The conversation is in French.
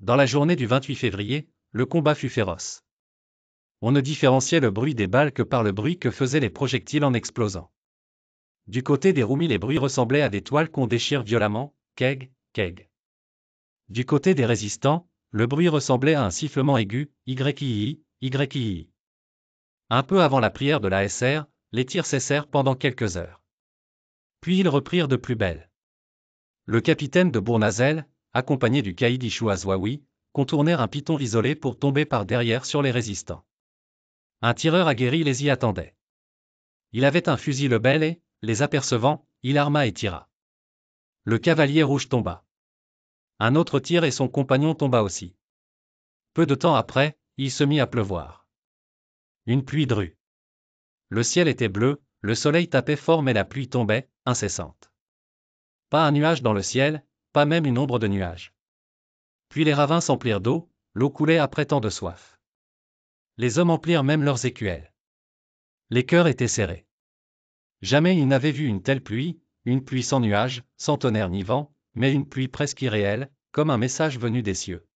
Dans la journée du 28 février, le combat fut féroce. On ne différenciait le bruit des balles que par le bruit que faisaient les projectiles en explosant. Du côté des roumis, les bruits ressemblaient à des toiles qu'on déchire violemment, keg, keg. Du côté des résistants, le bruit ressemblait à un sifflement aigu, YII, YII. Un peu avant la prière de la SR, les tirs cessèrent pendant quelques heures. Puis ils reprirent de plus belle. Le capitaine de Bournazel, accompagnés du caïd à contournèrent un piton isolé pour tomber par derrière sur les résistants. Un tireur aguerri les y attendait. Il avait un fusil Lebel et, les apercevant, il arma et tira. Le cavalier rouge tomba. Un autre tir et son compagnon tomba aussi. Peu de temps après, il se mit à pleuvoir. Une pluie drue. Le ciel était bleu, le soleil tapait fort mais la pluie tombait, incessante. Pas un nuage dans le ciel, pas même une ombre de nuage. Puis les ravins s'emplirent d'eau, l'eau coulait après tant de soif. Les hommes emplirent même leurs écuelles. Les cœurs étaient serrés. Jamais ils n'avaient vu une telle pluie, une pluie sans nuages, sans tonnerre ni vent, mais une pluie presque irréelle, comme un message venu des cieux.